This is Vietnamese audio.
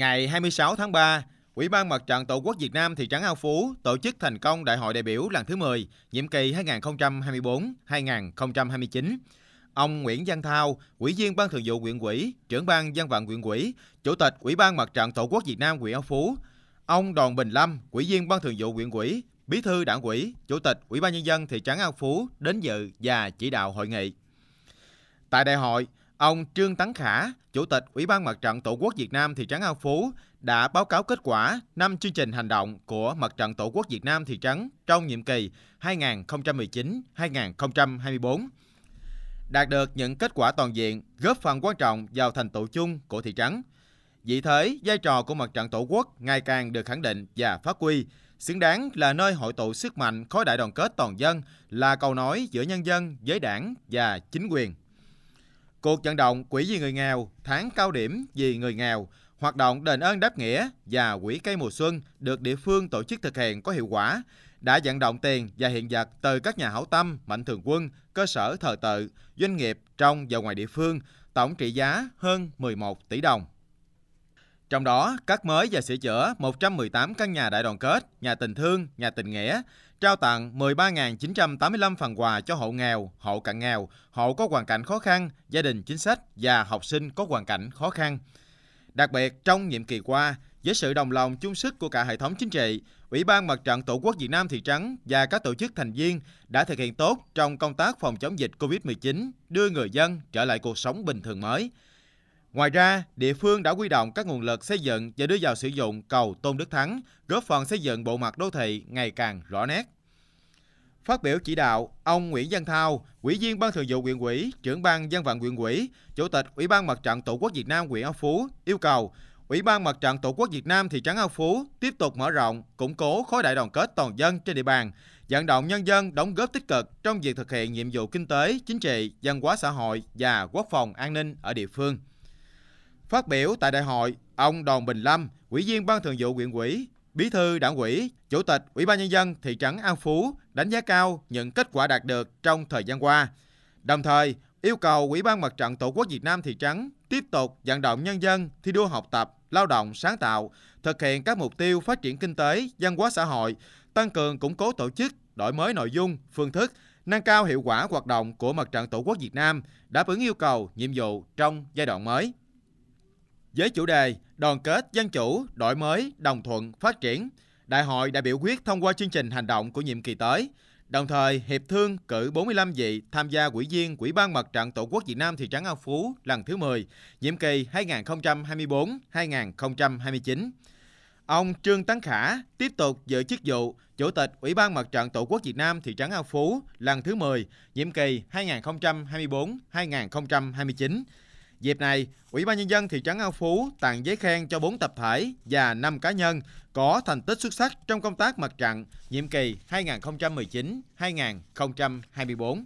Ngày 26 tháng 3, Ủy ban Mặt trận Tổ quốc Việt Nam thị trấn An Phú tổ chức thành công Đại hội đại biểu lần thứ 10, nhiệm kỳ 2024-2029. Ông Nguyễn Văn Thao, Ủy viên Ban Thường vụ huyện ủy, trưởng ban dân vận huyện ủy, Chủ tịch Ủy ban Mặt trận Tổ quốc Việt Nam huyện An Phú, ông Đoàn Bình Lâm, Ủy viên Ban Thường vụ huyện ủy, Bí thư Đảng ủy, Chủ tịch Ủy ban nhân dân thị trấn An Phú đến dự và chỉ đạo hội nghị. Tại đại hội, Ông Trương Tấn Khả, Chủ tịch Ủy ban Mặt trận Tổ quốc Việt Nam thị trấn An Phú đã báo cáo kết quả 5 chương trình hành động của Mặt trận Tổ quốc Việt Nam thị trấn trong nhiệm kỳ 2019-2024. Đạt được những kết quả toàn diện góp phần quan trọng vào thành tựu chung của thị trấn. Vị thế, vai trò của Mặt trận Tổ quốc ngày càng được khẳng định và phát huy, xứng đáng là nơi hội tụ sức mạnh khối đại đoàn kết toàn dân, là cầu nối giữa nhân dân với đảng và chính quyền. Cuộc vận động Quỹ vì người nghèo, tháng cao điểm vì người nghèo, hoạt động đền ơn đáp nghĩa và quỹ cây mùa xuân được địa phương tổ chức thực hiện có hiệu quả, đã vận động tiền và hiện vật từ các nhà hảo tâm, mạnh thường quân, cơ sở thờ tự, doanh nghiệp trong và ngoài địa phương, tổng trị giá hơn 11 tỷ đồng. Trong đó, các mới và sửa chữa 118 căn nhà đại đoàn kết, nhà tình thương, nhà tình nghĩa, trao tặng 13.985 phần quà cho hộ nghèo, hộ cận nghèo, hộ có hoàn cảnh khó khăn, gia đình chính sách và học sinh có hoàn cảnh khó khăn. Đặc biệt, trong nhiệm kỳ qua, với sự đồng lòng chung sức của cả hệ thống chính trị, Ủy ban Mặt trận Tổ quốc Việt Nam thị trấn và các tổ chức thành viên đã thực hiện tốt trong công tác phòng chống dịch COVID-19, đưa người dân trở lại cuộc sống bình thường mới – Ngoài ra, địa phương đã quy động các nguồn lực xây dựng và đưa vào sử dụng cầu Tôn Đức Thắng, góp phần xây dựng bộ mặt đô thị ngày càng rõ nét. Phát biểu chỉ đạo, ông Nguyễn Văn Thao, Ủy viên Ban Thường vụ huyện ủy, trưởng ban dân vận huyện ủy, Chủ tịch Ủy ban Mặt trận Tổ quốc Việt Nam huyện An Phú yêu cầu Ủy ban Mặt trận Tổ quốc Việt Nam thị trấn An Phú tiếp tục mở rộng, củng cố khối đại đoàn kết toàn dân trên địa bàn, vận động nhân dân đóng góp tích cực trong việc thực hiện nhiệm vụ kinh tế, chính trị, văn hóa xã hội và quốc phòng an ninh ở địa phương. Phát biểu tại đại hội, ông Đoàn Bình Lâm, Ủy viên Ban Thường vụ huyện ủy, Bí thư Đảng ủy, Chủ tịch Ủy ban nhân dân thị trấn An Phú đánh giá cao những kết quả đạt được trong thời gian qua. Đồng thời, yêu cầu Ủy ban Mặt trận Tổ quốc Việt Nam thị trấn tiếp tục vận động nhân dân thi đua học tập, lao động sáng tạo, thực hiện các mục tiêu phát triển kinh tế, văn hóa xã hội, tăng cường củng cố tổ chức, đổi mới nội dung, phương thức, nâng cao hiệu quả hoạt động của Mặt trận Tổ quốc Việt Nam, đáp ứng yêu cầu, nhiệm vụ trong giai đoạn mới. Với chủ đề Đoàn kết dân chủ, đổi mới, đồng thuận, phát triển, đại hội đã biểu quyết thông qua chương trình hành động của nhiệm kỳ tới. Đồng thời, Hiệp thương cử 45 vị tham gia quỹ viên Quỹ ban Mặt trận Tổ quốc Việt Nam thị trấn An Phú lần thứ 10, nhiệm kỳ 2024-2029. Ông Trương Tấn Khả tiếp tục giữ chức vụ Chủ tịch Ủy ban Mặt trận Tổ quốc Việt Nam thị trấn An Phú lần thứ 10, nhiệm kỳ 2024-2029 Dịp này, Ủy ban Nhân dân thị trấn An Phú tặng giấy khen cho 4 tập thể và 5 cá nhân có thành tích xuất sắc trong công tác mặt trận nhiệm kỳ 2019-2024.